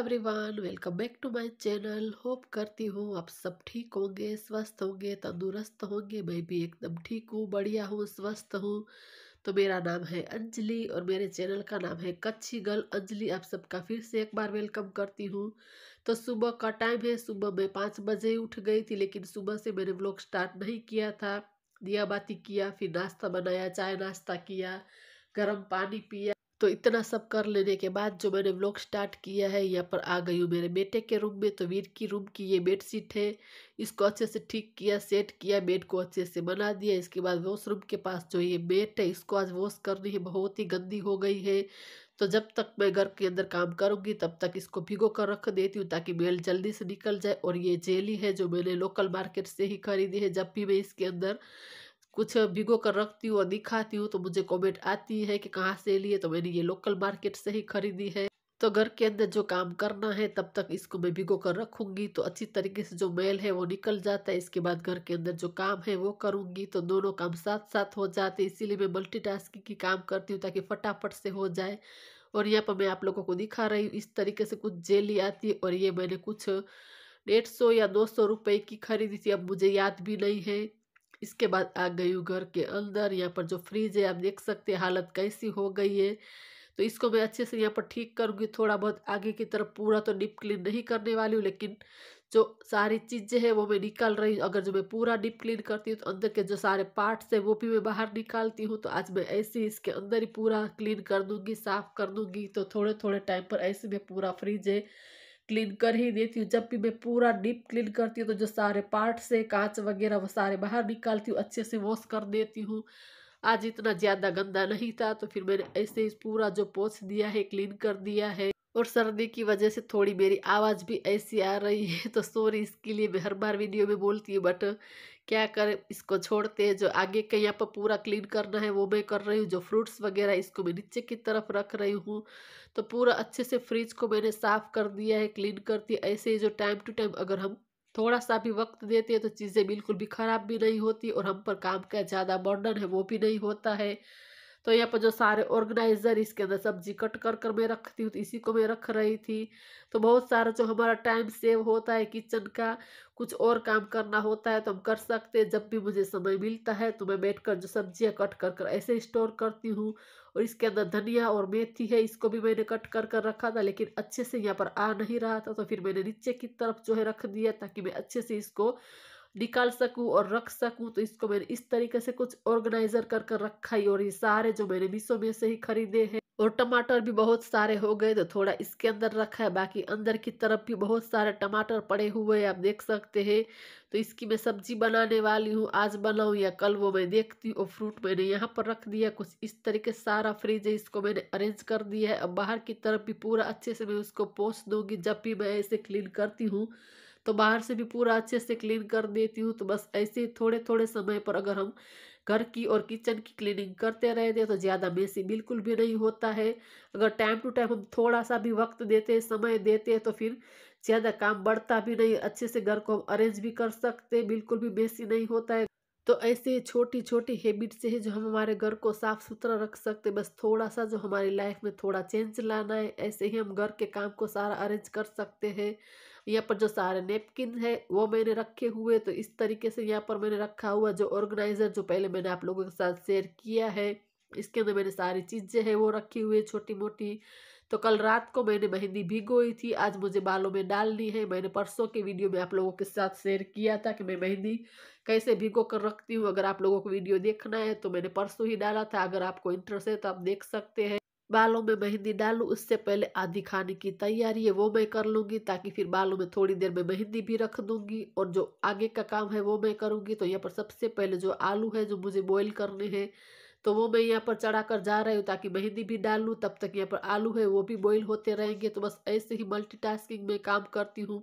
everyone welcome back to my channel hope करती हूँ आप सब ठीक होंगे स्वस्थ होंगे तंदुरुस्त होंगे मैं भी एकदम ठीक हूँ बढ़िया हूँ स्वस्थ हूँ तो मेरा नाम है अंजलि और मेरे चैनल का नाम है कच्ची गर्ल अंजलि आप सबका फिर से एक बार वेलकम करती हूँ तो सुबह का टाइम है सुबह मैं पाँच बजे उठ गई थी लेकिन सुबह से मैंने ब्लॉग स्टार्ट नहीं किया था दिया बाती किया फिर नाश्ता बनाया चाय नाश्ता किया गर्म पानी पिया तो इतना सब कर लेने के बाद जो मैंने ब्लॉग स्टार्ट किया है यहाँ पर आ गई हूँ मेरे बेटे के रूम में तो वीर की रूम की ये बेड शीट है इसको अच्छे से ठीक किया सेट किया बेड को अच्छे से बना दिया इसके बाद वॉशरूम के पास जो ये बेड है इसको आज वॉश करनी है बहुत ही गंदी हो गई है तो जब तक मैं घर के अंदर काम करूँगी तब तक इसको भिगो कर रख देती हूँ ताकि मेल जल्दी से निकल जाए और ये जेली है जो मैंने लोकल मार्केट से ही खरीदी है जब भी मैं इसके अंदर कुछ भिगो कर रखती हूँ और दिखाती हूँ तो मुझे कमेंट आती है कि कहाँ से लिए तो मैंने ये लोकल मार्केट से ही खरीदी है तो घर के अंदर जो काम करना है तब तक इसको मैं भिगो कर रखूंगी तो अच्छी तरीके से जो मैल है वो निकल जाता है इसके बाद घर के अंदर जो काम है वो करूंगी तो दोनों काम साथ साथ हो जाते इसीलिए मैं मल्टीटास्किंग की काम करती हूँ ताकि फटाफट से हो जाए और यहाँ पर मैं आप लोगों को दिखा रही हूँ इस तरीके से कुछ जेली आती है और ये मैंने कुछ डेढ़ सौ या दो सौ रुपये की खरीदी थी अब मुझे याद भी नहीं है इसके बाद आ गई हूँ घर के अंदर यहाँ पर जो फ्रिज है आप देख सकते हैं हालत कैसी हो गई है तो इसको मैं अच्छे से यहाँ पर ठीक करूँगी थोड़ा बहुत आगे की तरफ पूरा तो डिप क्लीन नहीं करने वाली हूँ लेकिन जो सारी चीज़ें हैं वो मैं निकाल रही हूँ अगर जो मैं पूरा डिप क्लीन करती हूँ तो अंदर के जो सारे पार्ट्स हैं वो भी मैं बाहर निकालती हूँ तो आज मैं ऐसे ही इसके अंदर ही पूरा क्लीन कर दूँगी साफ़ कर दूँगी तो थोड़े थोड़े टाइम पर ऐसे में पूरा फ्रिज है क्लीन कर ही देती हूँ जब भी मैं पूरा डीप क्लीन करती हूँ तो जो सारे पार्ट से कांच वगैरह वो सारे बाहर निकालती हूँ अच्छे से वॉश कर देती हूँ आज इतना ज़्यादा गंदा नहीं था तो फिर मैंने ऐसे ही पूरा जो पोछ दिया है क्लीन कर दिया है और सर्दी की वजह से थोड़ी मेरी आवाज़ भी ऐसी आ रही है तो सॉरी इसके लिए मैं हर बार वीडियो में बोलती हूँ बट क्या करें इसको छोड़ते हैं जो आगे के यहाँ पर पूरा क्लीन करना है वो मैं कर रही हूँ जो फ्रूट्स वगैरह इसको मैं नीचे की तरफ रख रही हूँ तो पूरा अच्छे से फ्रिज को मैंने साफ़ कर दिया है क्लीन कर दिया ऐसे ही जो टाइम टू टाइम अगर हम थोड़ा सा भी वक्त देते हैं तो चीज़ें बिल्कुल भी ख़राब भी नहीं होती और हम पर काम का ज़्यादा बर्डन है वो भी नहीं होता है तो यहाँ पर जो सारे ऑर्गेनाइज़र इसके अंदर सब्जी कट कर कर मैं रखती हूँ तो इसी को मैं रख रही थी तो बहुत सारा जो हमारा टाइम सेव होता है किचन का कुछ और काम करना होता है तो हम कर सकते हैं जब भी मुझे समय मिलता है तो मैं बैठ कर जो सब्जियाँ कट कर कर ऐसे स्टोर करती हूँ और इसके अंदर धनिया और मेथी है इसको भी मैंने कट कर कर रखा था लेकिन अच्छे से यहाँ पर आ नहीं रहा था तो फिर मैंने नीचे की तरफ जो है रख दिया ताकि मैं अच्छे से इसको निकाल सकूं और रख सकूं तो इसको मैंने इस तरीके से कुछ ऑर्गेनाइजर कर कर रखा ही और ये सारे जो मैंने मीशो में से ही खरीदे हैं और टमाटर भी बहुत सारे हो गए तो थोड़ा इसके अंदर रखा है बाकी अंदर की तरफ भी बहुत सारे टमाटर पड़े हुए आप देख सकते हैं तो इसकी मैं सब्जी बनाने वाली हूँ आज बनाऊँ या कल वो मैं देखती हूँ और फ्रूट मैंने यहाँ पर रख दिया कुछ इस तरीके सारा फ्रिज है इसको मैंने अरेंज कर दिया है अब बाहर की तरफ भी पूरा अच्छे से मैं उसको पोस दूँगी जब भी मैं इसे क्लीन करती हूँ तो बाहर से भी पूरा अच्छे से क्लीन कर देती हूँ तो बस ऐसे थोड़े थोड़े समय पर अगर हम घर की और किचन की क्लीनिंग करते रहते हैं तो ज़्यादा मेसी बिल्कुल भी नहीं होता है अगर टाइम टू टाइम हम थोड़ा सा भी वक्त देते हैं समय देते हैं तो फिर ज़्यादा काम बढ़ता भी नहीं अच्छे से घर को हम अरेंज भी कर सकते हैं बिल्कुल भी मेसी नहीं होता है तो ऐसे छोटी छोटी हैबिट्स है जो हम हमारे घर को साफ सुथरा रख सकते बस थोड़ा सा जो हमारी लाइफ में थोड़ा चेंज लाना है ऐसे ही हम घर के काम को सारा अरेंज कर सकते हैं यहाँ पर जो सारे नेपकिन है वो मैंने रखे हुए तो इस तरीके से यहाँ पर मैंने रखा हुआ जो ऑर्गेनाइज़र जो पहले मैंने आप लोगों के साथ शेयर किया है इसके अंदर मैंने सारी चीज़ें हैं वो रखी हुई है छोटी मोटी तो कल रात को मैंने मेहंदी भिगोई थी आज मुझे बालों में डालनी है मैंने परसों के वीडियो में आप लोगों के साथ शेयर किया था कि मैं मेहंदी कैसे भिगो कर रखती हूँ अगर आप लोगों को वीडियो देखना है तो मैंने परसों ही डाला था अगर आपको इंटरेस्ट है तो आप देख सकते हैं बालों में मेहंदी डालूँ उससे पहले आधी खाने की तैयारी है वो मैं कर लूँगी ताकि फिर बालों में थोड़ी देर में मेहंदी भी रख दूँगी और जो आगे का काम है वो मैं करूँगी तो यहाँ पर सबसे पहले जो आलू है जो मुझे बॉयल करने हैं तो वो मैं यहाँ पर चढ़ा कर जा रही हूँ ताकि मेहंदी भी डाल लूँ तब तक यहाँ पर आलू है वो भी बॉयल होते रहेंगे तो बस ऐसे ही मल्टीटास्किंग में काम करती हूँ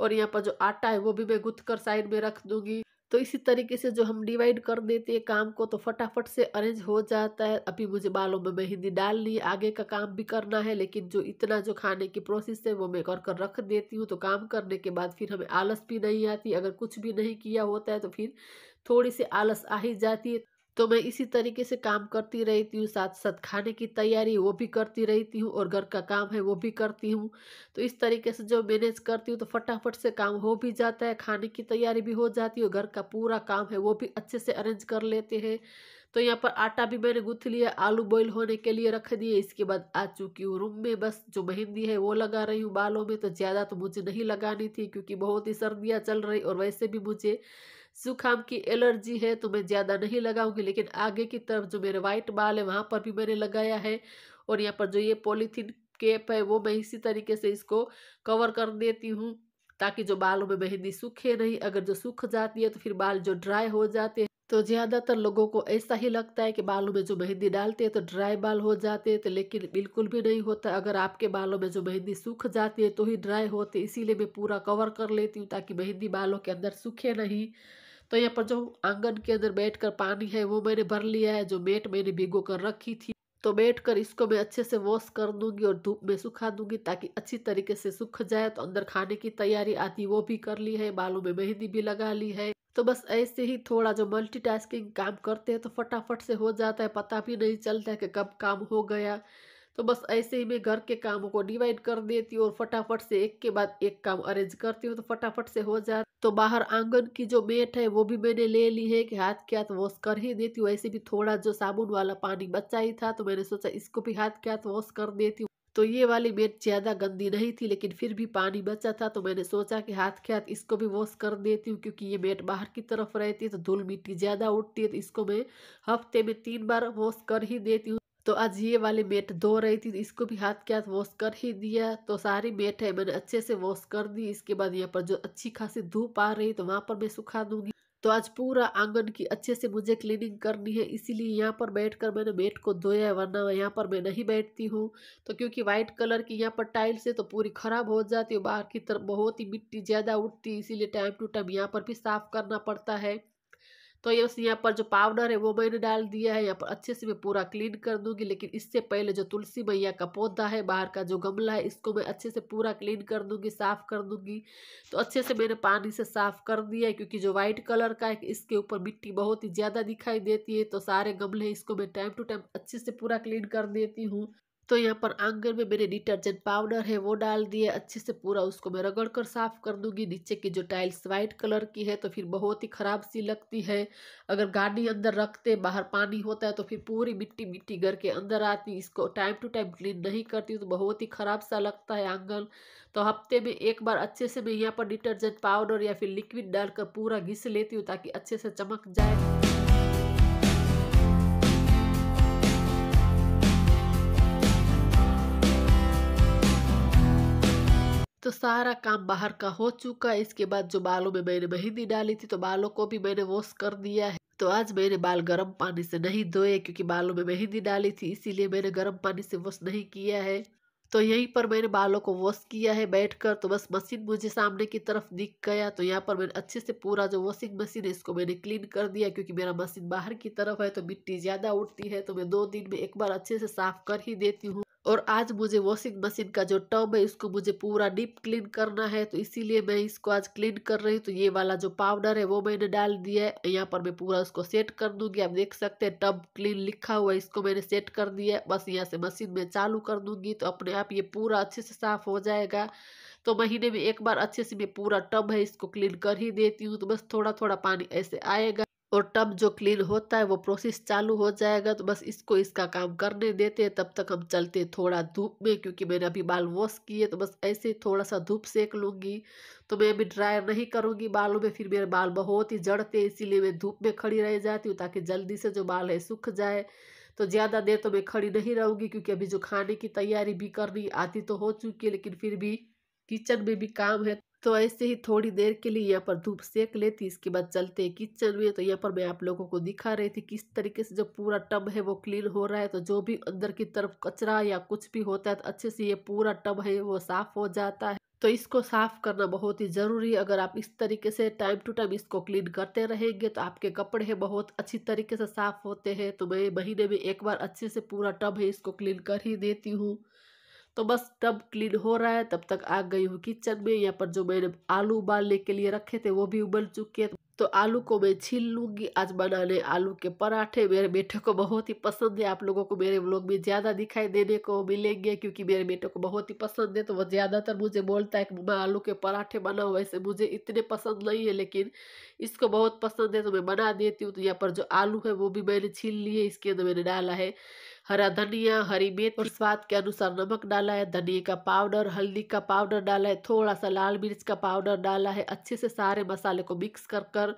और यहाँ पर जो आटा है वो भी मैं गुथ कर साइड में रख दूँगी तो इसी तरीके से जो हम डिवाइड कर देते हैं काम को तो फटाफट से अरेंज हो जाता है अभी मुझे बालों में मेहंदी डालनी है आगे का काम भी करना है लेकिन जो इतना जो खाने की प्रोसेस है वो मैं कर कर रख देती हूँ तो काम करने के बाद फिर हमें आलस भी नहीं आती अगर कुछ भी नहीं किया होता है तो फिर थोड़ी सी आलस आ ही जाती है तो मैं इसी तरीके से काम करती रहती हूँ साथ साथ खाने की तैयारी वो भी करती रहती हूँ और घर का काम है वो भी करती हूँ तो इस तरीके से जो मैनेज करती हूँ तो फटाफट से काम हो भी जाता है खाने की तैयारी भी हो जाती है घर का पूरा काम है वो भी अच्छे से अरेंज कर लेते हैं तो यहाँ पर आटा भी मैंने गूँथ लिया आलू बॉईल होने के लिए रख दिए इसके बाद आ चुकी हूँ रूम में बस जो मेहंदी है वो लगा रही हूँ बालों में तो ज़्यादा तो मुझे नहीं लगानी थी क्योंकि बहुत ही सर्दियाँ चल रही और वैसे भी मुझे जुकाम की एलर्जी है तो मैं ज़्यादा नहीं लगाऊंगी लेकिन आगे की तरफ जो मेरे वाइट बाल है वहाँ पर भी मैंने लगाया है और यहाँ पर जो ये पॉलीथीन केप है वो मैं इसी तरीके से इसको कवर कर देती हूँ ताकि जो बालों में मेहंदी सूखे नहीं अगर जो सूख जाती है तो फिर बाल जो ड्राई हो जाते हैं तो ज़्यादातर लोगों को ऐसा ही लगता है कि बालों में जो मेहंदी डालते हैं तो ड्राई बाल हो जाते हैं तो लेकिन बिल्कुल भी नहीं होता अगर आपके बालों में जो मेहंदी सूख जाती है तो ही ड्राई होते इसीलिए मैं पूरा कवर कर लेती हूँ ताकि मेहंदी बालों के अंदर सूखे नहीं तो यहाँ पर जो आंगन के अंदर बैठ कर पानी है वो मैंने भर लिया है जो मेट मैंने भिगो कर रखी थी तो बैठ कर इसको मैं अच्छे से वॉश कर दूंगी और धूप में सुखा दूंगी ताकि अच्छी तरीके से सूख जाए तो अंदर खाने की तैयारी आती वो भी कर ली है बालों में मेहंदी भी लगा ली है तो बस ऐसे ही थोड़ा जो मल्टीटास्किंग काम करते हैं तो फटाफट से हो जाता है पता भी नहीं चलता है कि कब काम हो गया तो बस ऐसे ही मैं घर के कामों को डिवाइड कर देती हूँ और फटाफट से एक के बाद एक काम अरेंज करती हूँ तो फटाफट से हो जा तो बाहर आंगन की जो मेट है वो भी मैंने ले ली है कि हाथ के हाथ वॉश कर ही देती हूँ ऐसे भी थोड़ा जो साबुन वाला पानी बचा ही था तो मैंने सोचा इसको भी हाथ के हाथ वॉश कर देती हूँ तो ये वाली मेट ज़्यादा गंदी नहीं थी लेकिन फिर भी पानी बचा था तो मैंने सोचा कि हाथ के हाथ इसको भी वॉश कर देती हूँ क्योंकि ये मेट बाहर की तरफ रहती है तो धूल मिट्टी ज़्यादा उठती है तो इसको मैं हफ्ते में तीन बार वॉश कर ही देती हूँ तो आज ये वाली मेट धो रही थी इसको भी हाथ के हाथ वॉश कर ही दिया तो सारी मेट है मैंने अच्छे से वॉश कर दी इसके बाद यहाँ पर जो अच्छी खासी धूप आ रही तो वहाँ पर मैं सुखा दूंगी तो आज पूरा आंगन की अच्छे से मुझे क्लीनिंग करनी है इसीलिए यहाँ पर बैठकर मैंने मेट को धोया है वरना यहाँ पर मैं नहीं बैठती हूँ तो क्योंकि व्हाइट कलर की यहाँ पर टाइल्स है तो पूरी ख़राब हो जाती है बाहर की तरफ बहुत ही मिट्टी ज़्यादा उठती है इसीलिए टाइम टू टाइम यहाँ पर भी साफ़ करना पड़ता है तो ये बस यहाँ पर जो पाउडर है वो मैंने डाल दिया है यहाँ पर अच्छे से मैं पूरा क्लीन कर दूंगी लेकिन इससे पहले जो तुलसी मैया का पौधा है बाहर का जो गमला है इसको मैं अच्छे से पूरा क्लीन कर दूंगी साफ़ कर दूंगी तो अच्छे से मैंने पानी से साफ़ कर दिया है क्योंकि जो व्हाइट कलर का है इसके ऊपर मिट्टी बहुत ही ज़्यादा दिखाई देती है तो सारे गमले इसको मैं टाइम टू टाइम अच्छे से पूरा क्लीन कर देती हूँ तो यहाँ पर आंगन में मैंने डिटर्जेंट पाउडर है वो डाल दिया अच्छे से पूरा उसको मैं रगड़ कर साफ़ कर दूंगी नीचे की जो टाइल्स वाइट कलर की है तो फिर बहुत ही ख़राब सी लगती है अगर गाड़ी अंदर रखते बाहर पानी होता है तो फिर पूरी मिट्टी मिट्टी घर के अंदर आती इसको टाइम टू टाइम क्लीन नहीं करती तो बहुत ही ख़राब सा लगता है आंगन तो हफ्ते में एक बार अच्छे से मैं यहाँ पर डिटर्जेंट पाउडर या फिर लिक्विड डालकर पूरा घिस लेती हूँ ताकि अच्छे से चमक जाए सारा काम बाहर का हो चुका है इसके बाद जो बालों में मैंने मेहंदी डाली थी तो बालों को भी मैंने वॉश कर दिया है तो आज मैंने बाल गर्म पानी से नहीं धोए क्योंकि बालों में मेहंदी डाली थी इसीलिए मैंने गर्म पानी से वॉश नहीं किया है तो यहीं पर मैंने बालों को वॉश किया है बैठकर तो बस मशीन मुझे सामने की तरफ दिख गया तो यहाँ पर मैंने अच्छे से पूरा जो वॉशिंग मशीन है इसको मैंने क्लीन कर दिया क्योंकि मेरा मशीन बाहर की तरफ है तो मिट्टी ज़्यादा उठती है तो मैं दो दिन में एक बार अच्छे से साफ कर ही देती हूँ और आज मुझे वॉशिंग मशीन का जो टब है इसको मुझे पूरा डीप क्लीन करना है तो इसीलिए मैं इसको आज क्लीन कर रही हूँ तो ये वाला जो पाउडर है वो मैंने डाल दिया है यहाँ पर मैं पूरा उसको सेट कर दूंगी आप देख सकते हैं टब क्लीन लिखा हुआ है इसको मैंने सेट कर दिया है बस यहाँ से मशीन में चालू कर दूंगी तो अपने आप ये पूरा अच्छे से साफ हो जाएगा तो महीने में एक बार अच्छे से मैं पूरा टब है इसको क्लीन कर ही देती हूँ तो बस थोड़ा थोड़ा पानी ऐसे आएगा और टब जो क्लीन होता है वो प्रोसेस चालू हो जाएगा तो बस इसको इसका काम करने देते हैं तब तक हम चलते हैं थोड़ा धूप में क्योंकि मैंने अभी बाल वॉश किए तो बस ऐसे थोड़ा सा धूप सेक लूँगी तो मैं अभी ड्रायर नहीं करूँगी बालों में फिर मेरे बाल बहुत ही जड़ते हैं इसीलिए मैं धूप में खड़ी रह जाती हूँ ताकि जल्दी से जो बाल है सूख जाए तो ज़्यादा देर तो मैं खड़ी नहीं रहूँगी क्योंकि अभी जो खाने की तैयारी भी करनी आती तो हो चुकी है लेकिन फिर भी किचन में भी काम है तो ऐसे ही थोड़ी देर के लिए यहाँ पर धूप सेक लेती इसके बाद चलते हैं किचन में तो यहाँ पर मैं आप लोगों को दिखा रही थी किस तरीके से जो पूरा टब है वो क्लीन हो रहा है तो जो भी अंदर की तरफ कचरा या कुछ भी होता है तो अच्छे से ये पूरा टब है वो साफ हो जाता है तो इसको साफ करना बहुत ही ज़रूरी है अगर आप इस तरीके से टाइम टू टाइम इसको क्लीन करते रहेंगे तो आपके कपड़े बहुत अच्छी तरीके से साफ होते हैं तो मैं महीने में एक बार अच्छे से पूरा टब है इसको क्लीन कर ही देती हूँ तो बस टब क्लीन हो रहा है तब तक आ गई हूँ किचन में यहाँ पर जो मैंने आलू उबालने के लिए रखे थे वो भी उबल चुके हैं तो आलू को मैं छील लूँगी आज बनाने आलू के पराठे मेरे बेटे को बहुत ही पसंद है आप लोगों को मेरे ब्लॉग में ज़्यादा दिखाई देने को मिलेंगे क्योंकि मेरे बेटे को बहुत ही पसंद है तो वो ज़्यादातर मुझे बोलता है कि मम्मा आलू के पराठे बनाओ वैसे मुझे इतने पसंद नहीं है लेकिन इसको बहुत पसंद है तो मैं बना देती हूँ तो यहाँ पर जो आलू है वो भी मैंने छील लिए इसके अंदर मैंने डाला है हरा धनिया हरी मिर्च और स्वाद के अनुसार नमक डाला है धनिया का पाउडर हल्दी का पाउडर डाला है थोड़ा सा लाल मिर्च का पाउडर डाला है अच्छे से सारे मसाले को मिक्स कर कर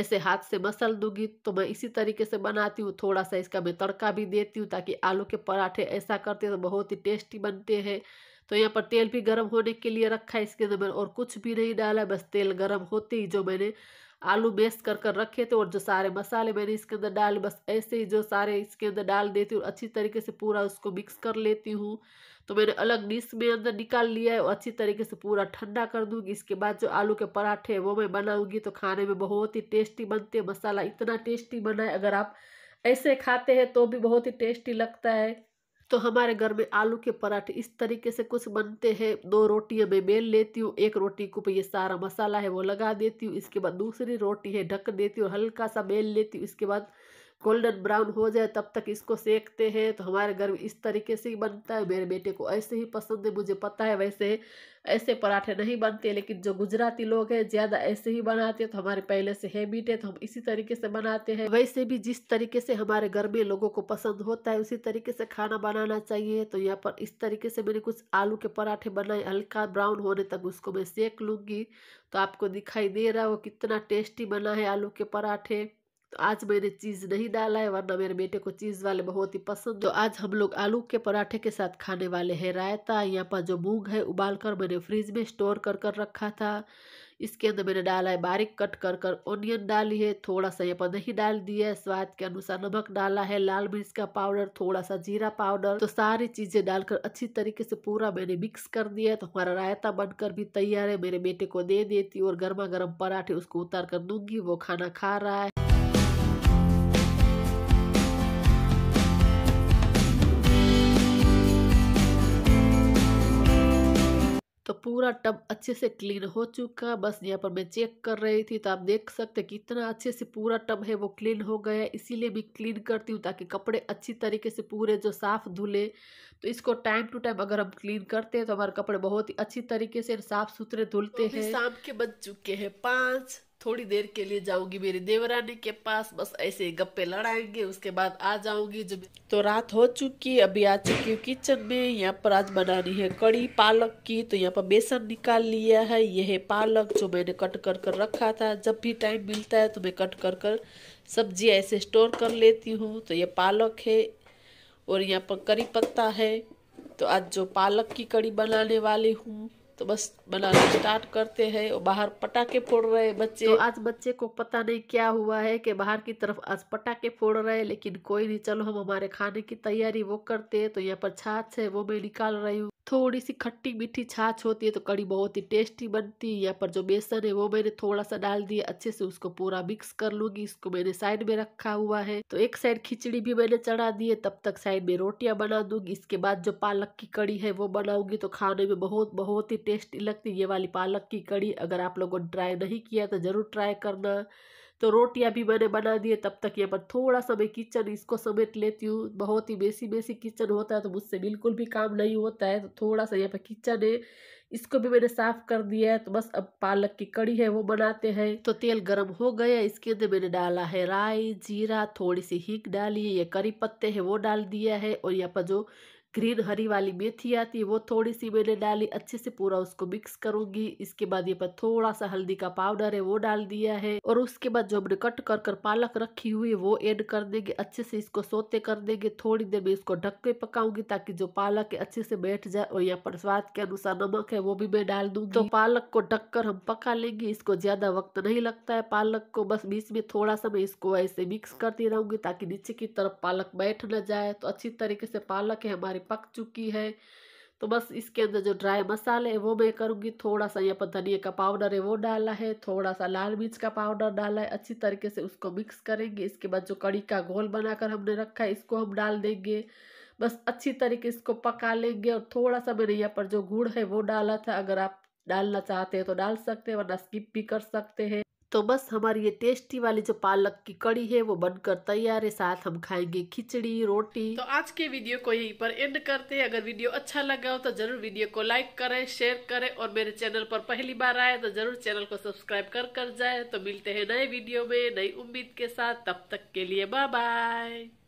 ऐसे हाथ से मसल दूंगी तो मैं इसी तरीके से बनाती हूँ थोड़ा सा इसका मैं तड़का भी देती हूँ ताकि आलू के पराठे ऐसा करते तो बहुत ही टेस्टी बनते हैं तो यहाँ पर तेल भी गर्म होने के लिए रखा है इसके अंदर मैंने और कुछ भी नहीं डाला बस तेल गर्म होते ही जो मैंने आलू बेस कर कर रखे थे और जो सारे मसाले मैंने इसके अंदर डाले बस ऐसे ही जो सारे इसके अंदर डाल देती हूँ अच्छी तरीके से पूरा उसको मिक्स कर लेती हूँ तो मैंने अलग डिश में अंदर निकाल लिया है और अच्छी तरीके से पूरा ठंडा कर दूँगी इसके बाद जो आलू के पराठे हैं वो मैं बनाऊँगी तो खाने में बहुत ही टेस्टी बनते हैं मसाला इतना टेस्टी बना है अगर आप ऐसे खाते हैं तो भी बहुत ही टेस्टी लगता है तो हमारे घर में आलू के पराठे इस तरीके से कुछ बनते हैं दो रोटियां मैं बेल लेती हूँ एक रोटी को ये सारा मसाला है वो लगा देती हूँ इसके बाद दूसरी रोटी है ढक देती हूँ हल्का सा बेल लेती हूँ इसके बाद गोल्डन ब्राउन हो जाए तब तक इसको सेकते हैं तो हमारे घर में इस तरीके से ही बनता है मेरे बेटे को ऐसे ही पसंद है मुझे पता है वैसे ऐसे पराठे नहीं बनते लेकिन जो गुजराती लोग हैं ज़्यादा ऐसे ही बनाते हैं तो हमारे पहले से हैबिट है तो हम इसी तरीके से बनाते हैं वैसे भी जिस तरीके से हमारे घर में लोगों को पसंद होता है उसी तरीके से खाना बनाना चाहिए तो यहाँ पर इस तरीके से मैंने कुछ आलू के पराठे बनाए हल्का ब्राउन होने तक उसको मैं सेक लूँगी तो आपको दिखाई दे रहा हो कितना टेस्टी बना है आलू के पराठे आज मैंने चीज़ नहीं डाला है वरना मेरे बेटे को चीज़ वाले बहुत ही पसंद तो आज हम लोग आलू के पराठे के साथ खाने वाले हैं रायता यहाँ पर जो मूंग है उबाल कर मैंने फ्रिज में स्टोर कर कर रखा था इसके अंदर मैंने डाला है बारीक कट कर कर ऑनियन डाली है थोड़ा सा यहाँ पर नहीं डाल दिया है स्वाद के अनुसार नमक डाला है लाल मिर्च का पाउडर थोड़ा सा जीरा पाउडर तो सारी चीज़ें डालकर अच्छी तरीके से पूरा मैंने मिक्स कर दिया है तो हमारा रायता बनकर भी तैयार है मेरे बेटे को दे देती और गर्मा गर्म पराठे उसको उतार कर दूंगी वो खाना खा रहा है तो पूरा टब अच्छे से क्लीन हो चुका है बस यहाँ पर मैं चेक कर रही थी तो आप देख सकते कितना अच्छे से पूरा टब है वो क्लीन हो गया इसीलिए भी क्लीन करती हूँ ताकि कपड़े अच्छी तरीके से पूरे जो साफ़ धुले तो इसको टाइम टू टाइम अगर हम क्लीन करते हैं तो हमारे कपड़े बहुत ही अच्छी तरीके से साफ़ सुथरे धुलते तो हैं शाम के बज चुके हैं पाँच थोड़ी देर के लिए जाऊंगी मेरे देवरानी के पास बस ऐसे गप्पे लड़ाएंगे उसके बाद आ जाऊंगी जब तो रात हो चुकी अभी आ चुकी हूँ किचन में यहाँ पर आज बनानी है कड़ी पालक की तो यहाँ पर बेसन निकाल लिया है यह है पालक जो मैंने कट कर कर रखा था जब भी टाइम मिलता है तो मैं कट कर कर सब्जी ऐसे स्टोर कर लेती हूँ तो यह पालक है और यहाँ पर करी पत्ता है तो आज जो पालक की कड़ी बनाने वाली हूँ तो बस बनाना स्टार्ट करते हैं और बाहर पटाखे फोड़ रहे बच्चे तो आज बच्चे को पता नहीं क्या हुआ है कि बाहर की तरफ आज पटाखे फोड़ रहे लेकिन कोई नहीं चलो हम हमारे खाने की तैयारी वो करते हैं तो यहाँ पर छाछ है वो मैं निकाल रही हूँ थोड़ी सी खट्टी मीठी छाछ होती है तो कड़ी बहुत ही टेस्टी बनती है यहाँ पर जो बेसन है वो मैंने थोड़ा सा डाल दिया अच्छे से उसको पूरा मिक्स कर लूंगी इसको मैंने साइड में रखा हुआ है तो एक साइड खिचड़ी भी मैंने चढ़ा दी है तब तक साइड में रोटियां बना दूंगी इसके बाद जो पालक की कड़ी है वो बनाऊंगी तो खाने में बहुत बहुत ही टेस्टी लगती है ये वाली पालक की कड़ी अगर आप लोगों ने ट्राई नहीं किया तो जरूर ट्राई करना तो रोटियाँ भी मैंने बना दिए तब तक यहाँ पर थोड़ा सा मैं किचन इसको समेट लेती हूँ बहुत ही बेसी बेसी किचन होता है तो मुझसे बिल्कुल भी काम नहीं होता है तो थोड़ा सा यहाँ पर किचन है इसको भी मैंने साफ कर दिया है तो बस अब पालक की कड़ी है वो बनाते हैं तो तेल गरम हो गया इसके अंदर मैंने डाला है राई जीरा थोड़ी सी हींग डाली है ये करी पत्ते हैं वो डाल दिया है और यहाँ पर जो ग्रीन हरी वाली मेथी आती है वो थोड़ी सी मैंने डाली अच्छे से पूरा उसको मिक्स करूंगी इसके बाद ये पर थोड़ा सा हल्दी का पाउडर है वो डाल दिया है और उसके बाद जो हमने कट कर कर पालक रखी हुई है वो ऐड कर देंगे अच्छे से इसको सोते कर देंगे थोड़ी देर में इसको ढक के पकाऊंगी ताकि जो पालक है अच्छे से बैठ जाए और यहाँ पर स्वाद के अनुसार नमक है वो भी मैं डाल दूंगी तो पालक को ढक कर हम पका लेंगे इसको ज्यादा वक्त नहीं लगता है पालक को बस बीच में थोड़ा सा मैं इसको ऐसे मिक्स करती रहूंगी ताकि नीचे की तरफ पालक बैठ न जाए तो अच्छी तरीके से पालक है हमारे पक चुकी है तो बस इसके अंदर जो ड्राई मसाले है वो मैं करूँगी थोड़ा सा यहाँ पर धनिया का पाउडर है वो डाला है थोड़ा सा लाल मिर्च का पाउडर डाला है अच्छी तरीके से उसको मिक्स करेंगे इसके बाद जो कड़ी का घोल बनाकर हमने रखा है इसको हम डाल देंगे बस अच्छी तरीके इसको पका लेंगे और थोड़ा सा मैंने यहाँ पर जो गुड़ है वो डाला था अगर आप डालना चाहते हैं तो डाल सकते हैं वरना स्किप भी कर सकते हैं तो बस हमारी ये टेस्टी वाली जो पालक की कड़ी है वो बनकर तैयार है साथ हम खाएंगे खिचड़ी रोटी तो आज के वीडियो को यहीं पर एंड करते हैं अगर वीडियो अच्छा लगा हो तो जरूर वीडियो को लाइक करें शेयर करें और मेरे चैनल पर पहली बार आए तो जरूर चैनल को सब्सक्राइब कर कर जाए तो मिलते हैं नए वीडियो में नई उम्मीद के साथ तब तक के लिए बाय बाय